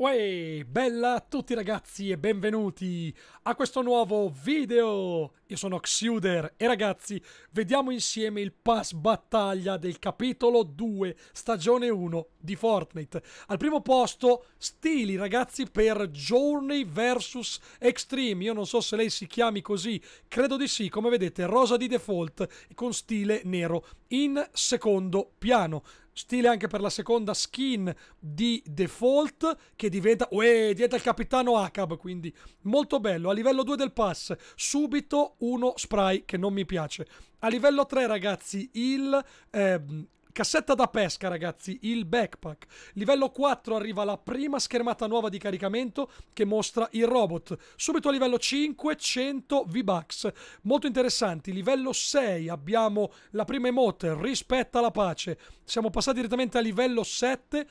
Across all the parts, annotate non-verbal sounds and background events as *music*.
Uè, bella a tutti ragazzi e benvenuti a questo nuovo video! Io sono Xuder e ragazzi, vediamo insieme il pass battaglia del capitolo 2, stagione 1 di Fortnite. Al primo posto, stili ragazzi per Journey vs Extreme. Io non so se lei si chiami così, credo di sì, come vedete rosa di default con stile nero in secondo piano stile anche per la seconda skin di default che diventa, uè, diventa il capitano Acab, quindi molto bello. A livello 2 del pass, subito uno spray che non mi piace. A livello 3 ragazzi, il, eh, Cassetta da pesca, ragazzi, il backpack. Livello 4 arriva la prima schermata nuova di caricamento che mostra il robot. Subito a livello 5, 100 V-Bucks. Molto interessanti. Livello 6 abbiamo la prima emote, rispetta la pace. Siamo passati direttamente a livello 7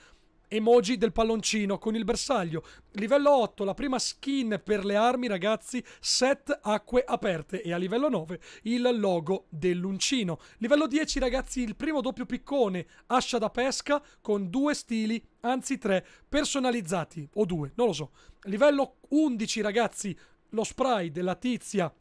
emoji del palloncino con il bersaglio. Livello 8, la prima skin per le armi, ragazzi, set acque aperte. E a livello 9, il logo dell'uncino. Livello 10, ragazzi, il primo doppio piccone, ascia da pesca, con due stili, anzi tre, personalizzati. O due, non lo so. Livello 11, ragazzi, lo spray della tizia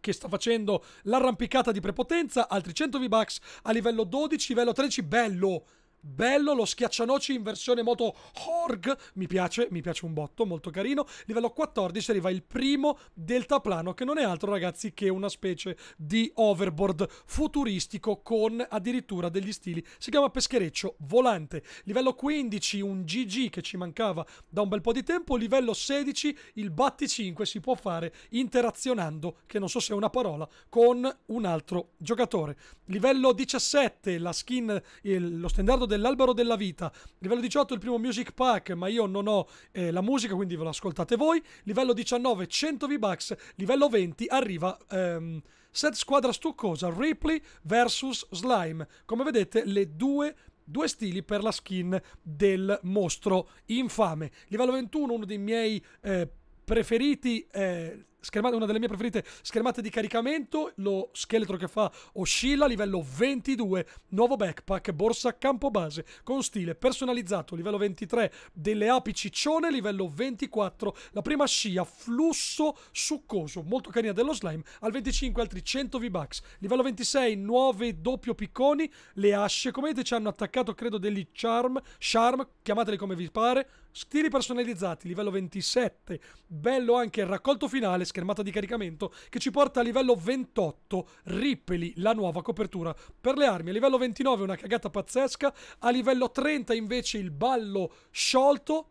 che sta facendo l'arrampicata di prepotenza, altri 100 V-Bucks a livello 12, livello 13, bello! bello lo schiaccianoci in versione moto Horg, mi piace, mi piace un botto, molto carino. Livello 14 arriva il primo deltaplano che non è altro ragazzi che una specie di overboard futuristico con addirittura degli stili. Si chiama peschereccio volante. Livello 15 un GG che ci mancava da un bel po' di tempo. Livello 16 il batti 5 si può fare interazionando, che non so se è una parola, con un altro giocatore. Livello 17 la skin, il, lo standard dell'Albero della Vita. Livello 18 il primo Music Pack, ma io non ho eh, la musica, quindi ve lo ascoltate voi. Livello 19 100 V-Bucks. Livello 20 arriva... Ehm, set squadra stuccosa Ripley vs Slime. Come vedete, le due due stili per la skin del mostro infame. Livello 21, uno dei miei eh, preferiti eh, schermata, una delle mie preferite schermate di caricamento, lo scheletro che fa oscilla, livello 22, nuovo backpack, borsa campo base, con stile personalizzato, livello 23 delle api ciccione, livello 24, la prima scia, flusso succoso, molto carina dello slime, al 25 altri 100 V-Bucks, livello 26 9 doppio picconi, le asce, come vedete ci hanno attaccato credo degli charm, charm, chiamateli come vi pare, stili personalizzati, livello 27, bello anche il raccolto finale, schermata di caricamento che ci porta a livello 28 Rippeli, la nuova copertura per le armi. A livello 29 una cagata pazzesca, a livello 30 invece il ballo sciolto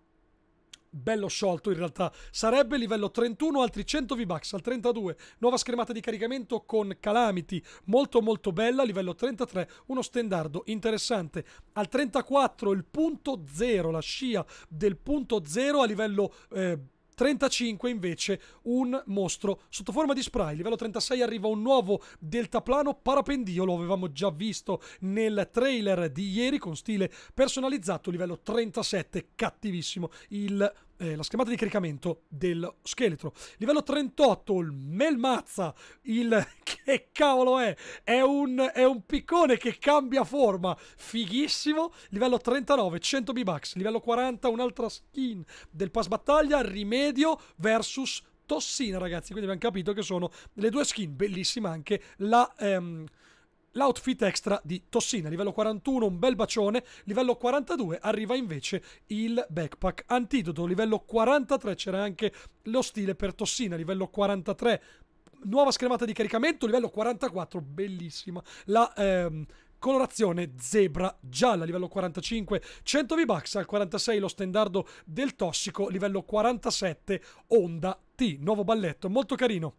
bello sciolto in realtà. Sarebbe livello 31, altri 100 V-Bucks al 32. Nuova schermata di caricamento con Calamity, molto molto bella. Livello 33, uno standardo interessante. Al 34 il punto 0, la scia del punto 0 a livello... Eh, 35 invece un mostro sotto forma di spray. Livello 36 arriva un nuovo deltaplano parapendio, lo avevamo già visto nel trailer di ieri con stile personalizzato, livello 37, cattivissimo. Il eh, la schermata di caricamento del scheletro. Livello 38, il Melmazza, il *laughs* che cavolo è? È un, è un piccone che cambia forma, fighissimo. Livello 39, 100 B-Bucks. Livello 40, un'altra skin del pass battaglia, rimedio versus tossina, ragazzi. Quindi abbiamo capito che sono le due skin, bellissima anche la... Ehm, l'outfit extra di Tossina. Livello 41 un bel bacione, livello 42 arriva invece il backpack antidoto, livello 43 c'era anche lo stile per Tossina, livello 43 nuova schermata di caricamento, livello 44 bellissima, la... Ehm, colorazione zebra gialla, livello 45 100 V-Bucks, al 46 lo standardo del tossico, livello 47 Onda T, nuovo balletto, molto carino.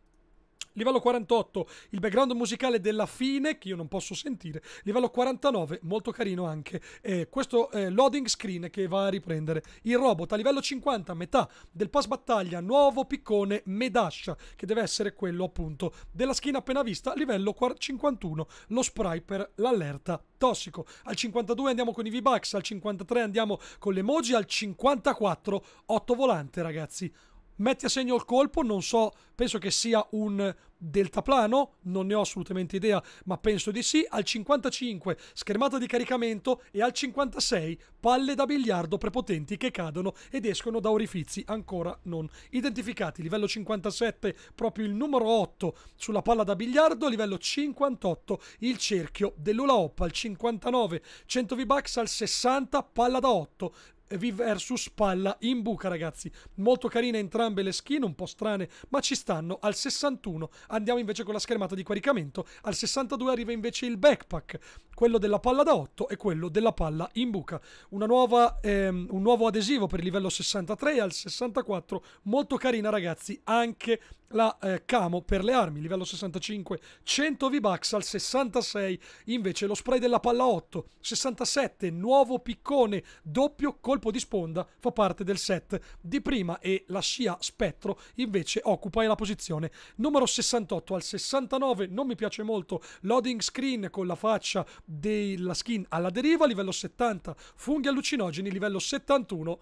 Livello 48, il background musicale della fine, che io non posso sentire. Livello 49, molto carino anche, eh, questo eh, loading screen che va a riprendere il robot. A livello 50, metà del pass battaglia, nuovo piccone Medascia, che deve essere quello appunto della skin appena vista. Livello 51, lo spray per l'allerta tossico. Al 52 andiamo con i V-Bucks, al 53 andiamo con le emoji, al 54 8 volante ragazzi metti a segno il colpo, non so, penso che sia un deltaplano, non ne ho assolutamente idea, ma penso di sì, al 55 schermata di caricamento e al 56 palle da biliardo prepotenti che cadono ed escono da orifizi ancora non identificati. Livello 57 proprio il numero 8 sulla palla da biliardo, livello 58 il cerchio dell'Ulaop al 59 100 V-Bucks, al 60 palla da 8, versus palla in buca ragazzi molto carine entrambe le skin un po' strane ma ci stanno al 61 andiamo invece con la schermata di caricamento al 62 arriva invece il backpack quello della palla da 8 e quello della palla in buca una nuova, ehm, un nuovo adesivo per il livello 63 al 64 molto carina ragazzi anche la eh, Camo per le armi, livello 65, 100 V-Bucks al 66, invece lo spray della palla 8, 67, nuovo piccone, doppio colpo di sponda, fa parte del set di prima e la scia Spettro invece occupa la posizione numero 68 al 69, non mi piace molto, loading screen con la faccia della skin alla deriva, livello 70, funghi allucinogeni, livello 71,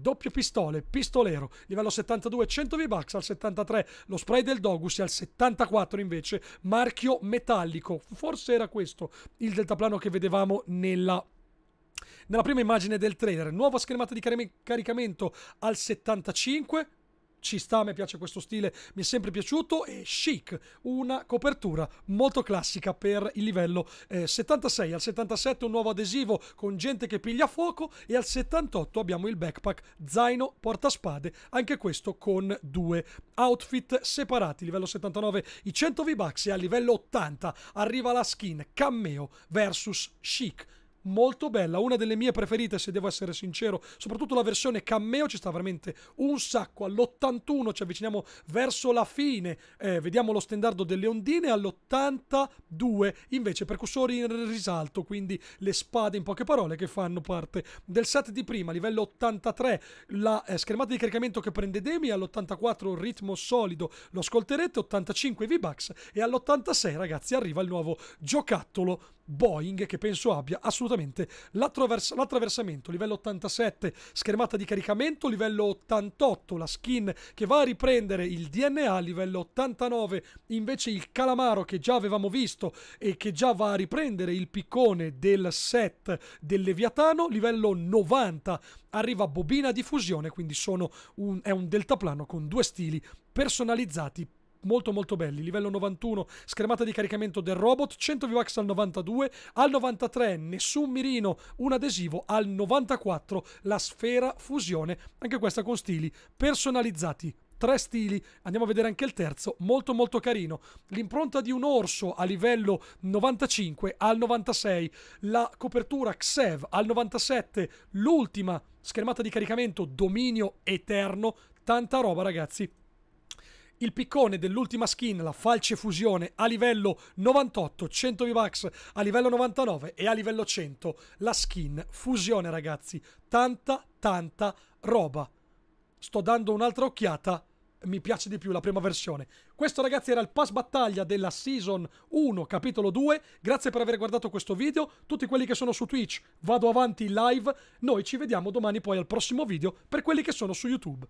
doppio pistole, pistolero, livello 72 100 V-Bucks, al 73 lo spray del Dogus e al 74 invece marchio metallico. Forse era questo il deltaplano che vedevamo nella nella prima immagine del trailer, nuova schermata di caricamento al 75, ci sta, mi piace questo stile, mi è sempre piaciuto e chic, una copertura molto classica per il livello eh, 76, al 77 un nuovo adesivo con gente che piglia fuoco e al 78 abbiamo il backpack zaino portaspade, anche questo con due outfit separati, livello 79 i 100 V-Bucks e a livello 80 arriva la skin cameo versus Chic molto bella, una delle mie preferite se devo essere sincero, soprattutto la versione cameo ci sta veramente un sacco, all'81 ci avviciniamo verso la fine, eh, vediamo lo standard delle ondine, all'82 invece percussori in risalto, quindi le spade in poche parole che fanno parte del set di prima, livello 83 la eh, schermata di caricamento che prende Demi, all'84 ritmo solido lo ascolterete, 85 V-Bucks e all'86 ragazzi arriva il nuovo giocattolo Boeing che penso abbia assolutamente l'attraversamento livello 87 schermata di caricamento livello 88 la skin che va a riprendere il DNA livello 89 invece il calamaro che già avevamo visto e che già va a riprendere il piccone del set del leviatano livello 90 arriva bobina di fusione quindi sono un, è un deltaplano con due stili personalizzati molto molto belli, livello 91, schermata di caricamento del robot, 100 VX al 92, al 93 nessun mirino, un adesivo, al 94 la sfera fusione, anche questa con stili personalizzati, tre stili, andiamo a vedere anche il terzo, molto molto carino. L'impronta di un orso a livello 95 al 96, la copertura Xev al 97, l'ultima schermata di caricamento dominio eterno, tanta roba ragazzi il piccone dell'ultima skin, la falce fusione a livello 98, 100 V-Bucks a livello 99 e a livello 100 la skin fusione ragazzi, tanta tanta roba. Sto dando un'altra occhiata mi piace di più la prima versione. Questo ragazzi era il pass battaglia della Season 1 capitolo 2, grazie per aver guardato questo video, tutti quelli che sono su Twitch vado avanti in live, noi ci vediamo domani poi al prossimo video per quelli che sono su YouTube.